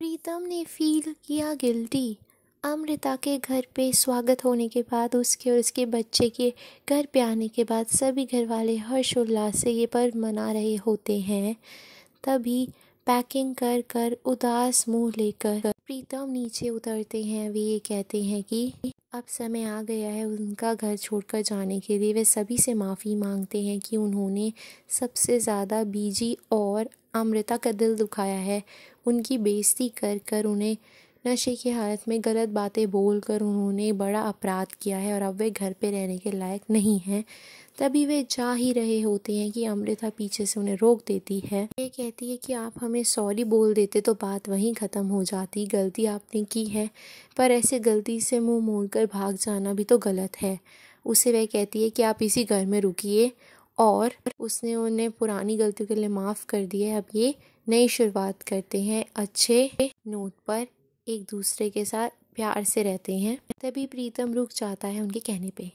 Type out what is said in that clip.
प्रीतम ने फील किया गिल्टी अमृता के घर पे स्वागत होने के बाद उसके और उसके बच्चे के घर पे आने के बाद सभी घर वाले हर्षोल्लास से ये पर्व मना रहे होते हैं तभी पैकिंग कर कर उदास मुंह लेकर प्रीतम नीचे उतरते हैं वे ये कहते हैं कि अब समय आ गया है उनका घर छोड़कर जाने के लिए वे सभी से माफ़ी मांगते हैं कि उन्होंने सबसे ज़्यादा बीजी और अमृता का दिल दुखाया है उनकी बेइज्जती कर कर उन्हें नशे की हालत में गलत बातें बोल कर उन्होंने बड़ा अपराध किया है और अब वे घर पे रहने के लायक नहीं हैं तभी वे जा ही रहे होते हैं कि अमृता पीछे से उन्हें रोक देती है ये कहती है कि आप हमें सॉरी बोल देते तो बात वहीं ख़त्म हो जाती गलती आपने की है पर ऐसे गलती से मुंह मोड़कर भाग जाना भी तो गलत है उसे वह कहती है कि आप इसी घर में रुकिए और उसने उन्हें पुरानी गलतियों के लिए माफ़ कर दिया है अब ये नई शुरुआत करते हैं अच्छे नोट पर एक दूसरे के साथ प्यार से रहते हैं तभी प्रीतम रुक जाता है उनके कहने पे